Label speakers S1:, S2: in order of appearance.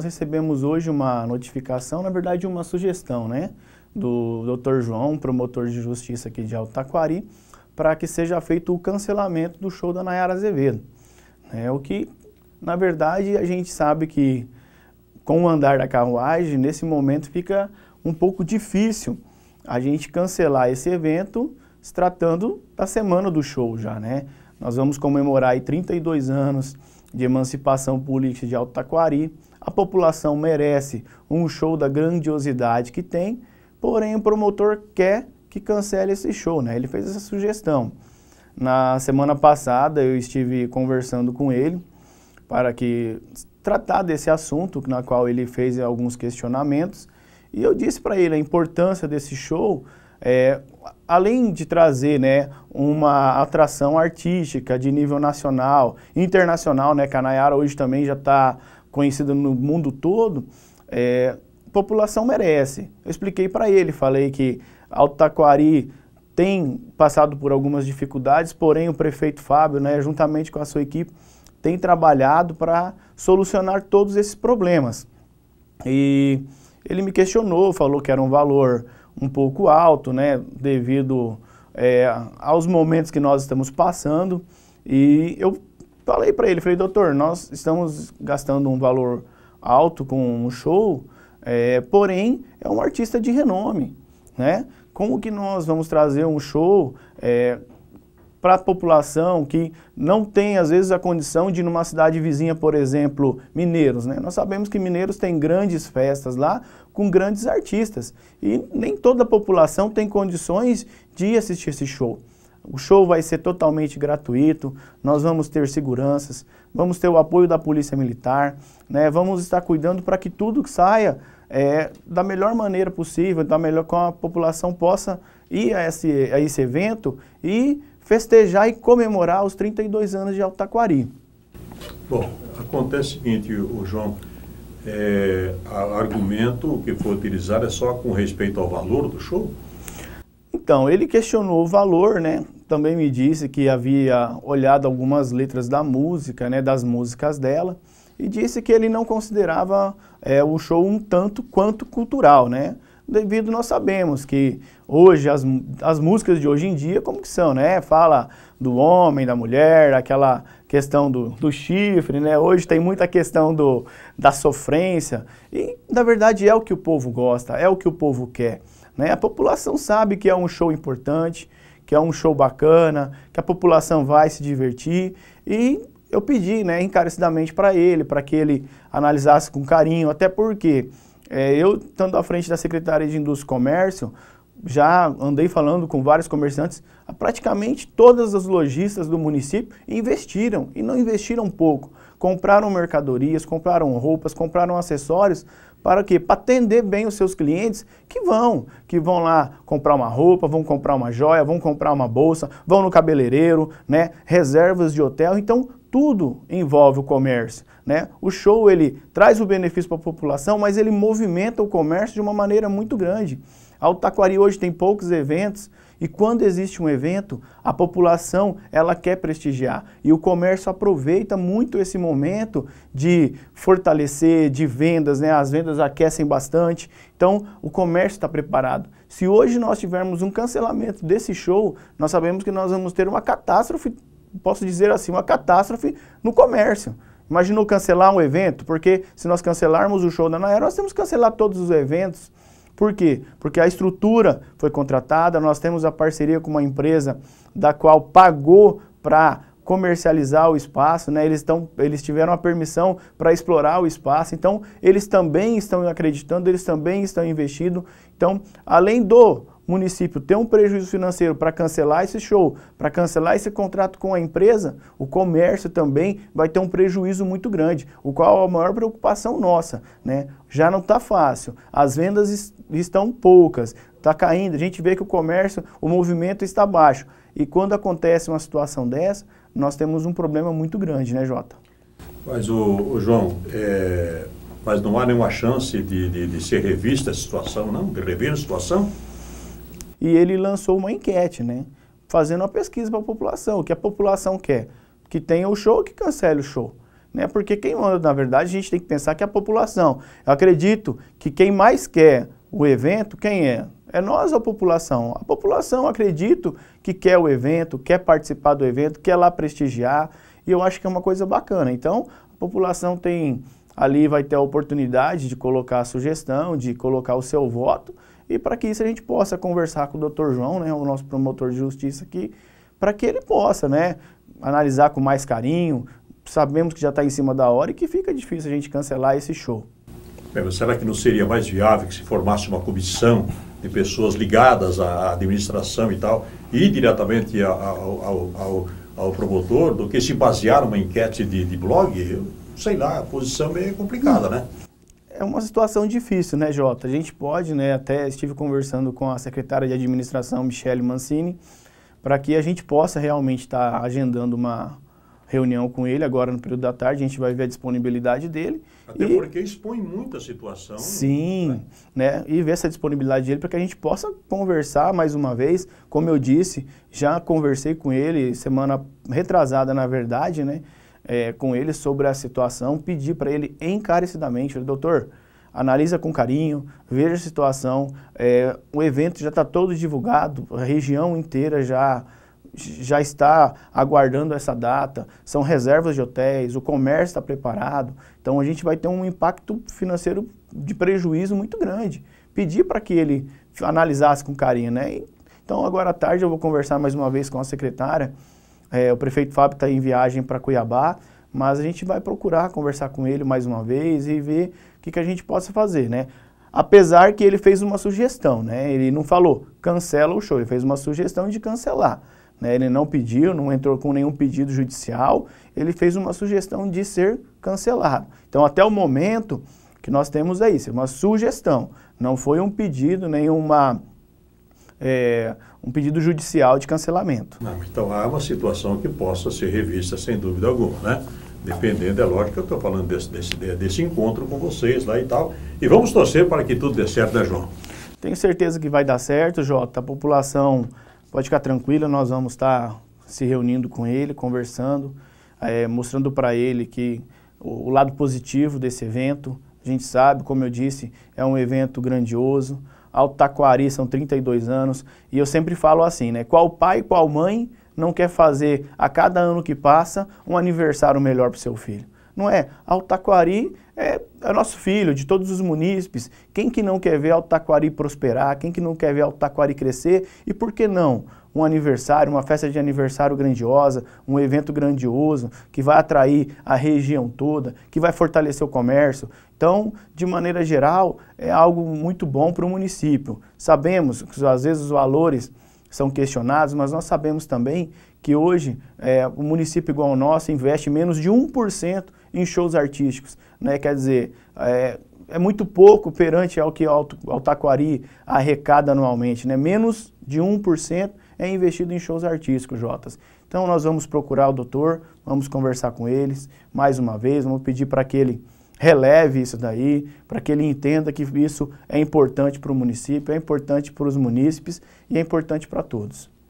S1: Nós recebemos hoje uma notificação, na verdade uma sugestão, né, do Dr. João, promotor de justiça aqui de Alto Taquari, para que seja feito o cancelamento do show da Nayara Azevedo. É o que, na verdade, a gente sabe que com o andar da carruagem, nesse momento fica um pouco difícil a gente cancelar esse evento, se tratando da semana do show já, né? Nós vamos comemorar aí 32 anos de emancipação política de Alto Taquari a população merece um show da grandiosidade que tem, porém o promotor quer que cancele esse show, né? Ele fez essa sugestão. Na semana passada eu estive conversando com ele para que tratar desse assunto, na qual ele fez alguns questionamentos, e eu disse para ele a importância desse show, é, além de trazer né, uma atração artística de nível nacional, internacional, né, que a Nayara hoje também já está conhecida no mundo todo, é, população merece. Eu expliquei para ele, falei que Alto Taquari tem passado por algumas dificuldades, porém o prefeito Fábio, né, juntamente com a sua equipe, tem trabalhado para solucionar todos esses problemas. E ele me questionou, falou que era um valor um pouco alto, né, devido é, aos momentos que nós estamos passando, e eu falei para ele, falei, doutor, nós estamos gastando um valor alto com um show, é, porém é um artista de renome, né? Como que nós vamos trazer um show é, eh, para a população que não tem, às vezes, a condição de ir numa cidade vizinha, por exemplo, Mineiros, né? Nós sabemos que Mineiros tem grandes festas lá com grandes artistas e nem toda a população tem condições de assistir esse show. O show vai ser totalmente gratuito, nós vamos ter seguranças, vamos ter o apoio da Polícia Militar, né? vamos estar cuidando para que tudo saia é, da melhor maneira possível, da melhor que a população possa ir a esse, a esse evento e festejar e comemorar os 32 anos de Altaquari.
S2: Bom, acontece o seguinte, o João, é, argumento que foi utilizado é só com respeito ao valor do show?
S1: Então, ele questionou o valor, né? Também me disse que havia olhado algumas letras da música, né, das músicas dela, e disse que ele não considerava é, o show um tanto quanto cultural, né? Devido nós sabemos que hoje as, as músicas de hoje em dia como que são, né? Fala do homem, da mulher, aquela questão do, do chifre, né? Hoje tem muita questão do, da sofrência e na verdade é o que o povo gosta, é o que o povo quer. Né? A população sabe que é um show importante, que é um show bacana, que a população vai se divertir e eu pedi né, encarecidamente para ele, para que ele analisasse com carinho, até porque é, eu, estando à frente da Secretaria de Indústria e Comércio, já andei falando com vários comerciantes, praticamente todas as lojistas do município investiram, e não investiram pouco compraram mercadorias, compraram roupas, compraram acessórios para quê? Para atender bem os seus clientes que vão, que vão lá comprar uma roupa, vão comprar uma joia, vão comprar uma bolsa, vão no cabeleireiro, né? Reservas de hotel, então tudo envolve o comércio, né? O show ele traz o benefício para a população, mas ele movimenta o comércio de uma maneira muito grande. A Taquari hoje tem poucos eventos e quando existe um evento, a população ela quer prestigiar e o comércio aproveita muito esse momento de fortalecer, de vendas, né? As vendas aquecem bastante, então o comércio está preparado. Se hoje nós tivermos um cancelamento desse show, nós sabemos que nós vamos ter uma catástrofe, posso dizer assim, uma catástrofe no comércio. Imaginou cancelar um evento? Porque se nós cancelarmos o show da Naira, nós temos que cancelar todos os eventos. Por quê? Porque a estrutura foi contratada, nós temos a parceria com uma empresa da qual pagou para comercializar o espaço, né? eles, tão, eles tiveram a permissão para explorar o espaço, então eles também estão acreditando, eles também estão investindo. Então, além do município ter um prejuízo financeiro para cancelar esse show, para cancelar esse contrato com a empresa, o comércio também vai ter um prejuízo muito grande, o qual é a maior preocupação nossa, né? Já não está fácil, as vendas est estão poucas, está caindo, a gente vê que o comércio, o movimento está baixo. E quando acontece uma situação dessa, nós temos um problema muito grande, né, Jota?
S2: Mas, o, o João, é, mas não há nenhuma chance de, de, de ser revista a situação, não? De rever a situação?
S1: e ele lançou uma enquete, né? Fazendo uma pesquisa para a população, o que a população quer. Que tenha o show que cancele o show. Né? Porque quem manda, na verdade, a gente tem que pensar que é a população. Eu acredito que quem mais quer o evento, quem é? É nós a população. A população, acredito, que quer o evento, quer participar do evento, quer lá prestigiar. E eu acho que é uma coisa bacana. Então, a população tem ali vai ter a oportunidade de colocar a sugestão, de colocar o seu voto e para que isso a gente possa conversar com o Dr. João, né, o nosso promotor de justiça aqui, para que ele possa, né, analisar com mais carinho. Sabemos que já está em cima da hora e que fica difícil a gente cancelar esse show.
S2: Bem, é, será que não seria mais viável que se formasse uma comissão de pessoas ligadas à administração e tal, e diretamente ao, ao, ao, ao promotor, do que se basear numa enquete de, de blog? sei lá, a posição meio complicada, né?
S1: é uma situação difícil, né, Jota? A gente pode, né, até estive conversando com a secretária de administração, Michele Mancini, para que a gente possa realmente estar tá agendando uma reunião com ele agora no período da tarde, a gente vai ver a disponibilidade dele.
S2: Até e... porque expõe muita situação. Né?
S1: Sim, né? né? E ver essa disponibilidade dele para que a gente possa conversar mais uma vez. Como eu disse, já conversei com ele semana retrasada, na verdade, né? é, com ele sobre a situação, pedi para ele encarecidamente, doutor, analisa com carinho, veja a situação, é, o evento já está todo divulgado, a região inteira já já está aguardando essa data, são reservas de hotéis, o comércio está preparado, então a gente vai ter um impacto financeiro de prejuízo muito grande. Pedi para que ele analisasse com carinho, né? Então agora à tarde eu vou conversar mais uma vez com a secretária é, o prefeito Fábio está em viagem para Cuiabá, mas a gente vai procurar conversar com ele mais uma vez e ver o que, que a gente possa fazer, né? Apesar que ele fez uma sugestão, né? Ele não falou cancela o show, ele fez uma sugestão de cancelar. Né? Ele não pediu, não entrou com nenhum pedido judicial, ele fez uma sugestão de ser cancelado. Então, até o momento que nós temos é isso, é uma sugestão. Não foi um pedido, nenhuma é, um pedido judicial de cancelamento.
S2: Não, então há uma situação que possa ser revista, sem dúvida alguma, né? Dependendo, é lógico que eu estou falando desse, desse, desse encontro com vocês lá e tal. E vamos torcer para que tudo dê certo, né, João? Tenho
S1: certeza que vai dar certo, Jota. A população pode ficar tranquila, nós vamos estar tá se reunindo com ele, conversando, é, mostrando para ele que o, o lado positivo desse evento, a gente sabe, como eu disse, é um evento grandioso. Alto Taquari são 32 anos. E eu sempre falo assim, né? Qual pai, qual mãe não quer fazer a cada ano que passa um aniversário melhor para o seu filho? Não é? Altaquari é, é nosso filho, de todos os munícipes. Quem que não quer ver Altaquari prosperar? Quem que não quer ver Altaquari crescer? E por que não? um aniversário, uma festa de aniversário grandiosa, um evento grandioso que vai atrair a região toda, que vai fortalecer o comércio. Então, de maneira geral, é algo muito bom para o município. Sabemos que às vezes os valores são questionados, mas nós sabemos também que hoje é, município igual ao nosso investe menos de 1% em shows artísticos. Né? Quer dizer, é, é muito pouco perante ao que Altaquari arrecada anualmente. Né? Menos de 1% é investido em shows artísticos, Jotas. Então nós vamos procurar o doutor, vamos conversar com eles mais uma vez, vamos pedir para que ele releve isso daí, para que ele entenda que isso é importante para o município, é importante para os munícipes e é importante para todos.